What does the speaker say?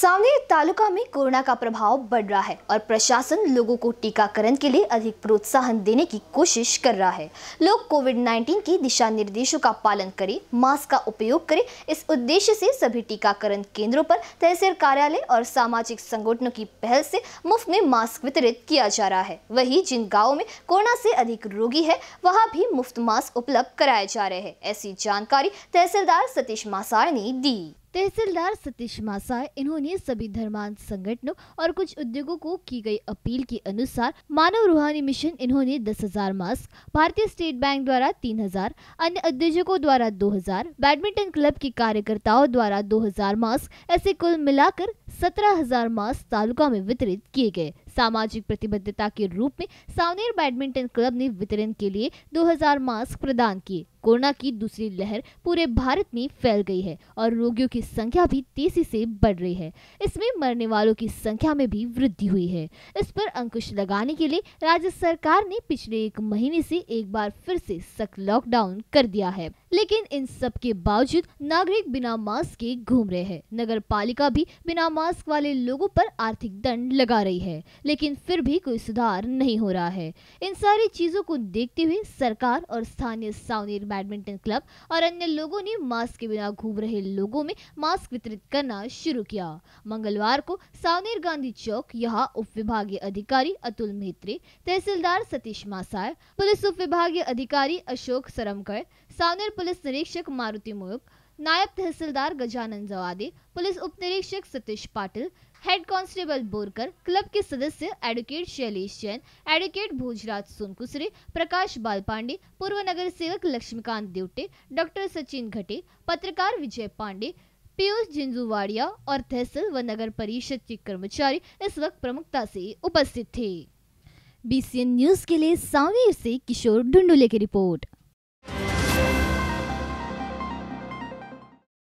सामने तालुका में कोरोना का प्रभाव बढ़ रहा है और प्रशासन लोगों को टीकाकरण के लिए अधिक प्रोत्साहन देने की कोशिश कर रहा है लोग कोविड 19 के दिशा निर्देशों का पालन करें मास्क का उपयोग करें इस उद्देश्य से सभी टीकाकरण केंद्रों पर तहसील कार्यालय और सामाजिक संगठनों की पहल से मुफ्त में मास्क वितरित किया जा रहा है वही जिन गाँव में कोरोना से अधिक रोगी है वहाँ भी मुफ्त मास्क उपलब्ध कराए जा रहे हैं ऐसी जानकारी तहसीलदार सतीश मासार ने दी तहसीलदार सतीश मासा इन्होंने सभी धर्मांत संगठनों और कुछ उद्योगों को की गई अपील के अनुसार मानव रूहानी मिशन इन्होंने दस हजार मास्क भारतीय स्टेट बैंक द्वारा तीन हजार अन्य उद्योजकों द्वारा दो हजार बैडमिंटन क्लब के कार्यकर्ताओं द्वारा दो हजार मास्क ऐसे कुल मिलाकर सत्रह हजार मास्क तालुका में वितरित किए गए सामाजिक प्रतिबद्धता के रूप में सावनेर बैडमिंटन क्लब ने वितरण के लिए 2000 मास्क प्रदान किए कोरोना की दूसरी लहर पूरे भारत में फैल गई है और रोगियों की संख्या भी तेजी से बढ़ रही है इसमें मरने वालों की संख्या में भी वृद्धि हुई है इस पर अंकुश लगाने के लिए राज्य सरकार ने पिछले एक महीने से एक बार फिर से सख्त लॉकडाउन कर दिया है लेकिन इन सब के बावजूद नागरिक बिना मास्क के घूम रहे हैं नगर पालिका भी बिना मास्क वाले लोगों पर आर्थिक दंड लगा रही है लेकिन फिर भी कोई सुधार नहीं हो रहा है इन सारी चीजों को देखते हुए सरकार और स्थानीय सावनेर बैडमिंटन क्लब और अन्य लोगों ने मास्क के बिना घूम रहे लोगों में मास्क वितरित करना शुरू किया मंगलवार को सावनेर गांधी चौक यहाँ उप विभागीय अधिकारी अतुल मेहत्रे तहसीलदार सतीश मासाय पुलिस उप विभागीय अधिकारी अशोक सरमकर सावनेर पुलिस निरीक्षक मारुति मोयक नायब तहसीलदार गजानन जवादी पुलिस उप निरीक्षक Satish Patil head constable Borkar club के सदस्य एडवोकेट शैलेश जैन एडवोकेट भोजराज सोनकुसरे प्रकाश बाल पांडे पूर्व नगर सेवक लक्ष्मीकांत देवटे डॉक्टर सचिन घटे पत्रकार विजय पांडे पीयूष झिंझुवाड़िया और तहसील व नगर परिषद के कर्मचारी इस वक्त प्रमुखता से उपस्थित थे बीसीएन न्यूज के लिए सावेर से किशोर ढुंडुले की रिपोर्ट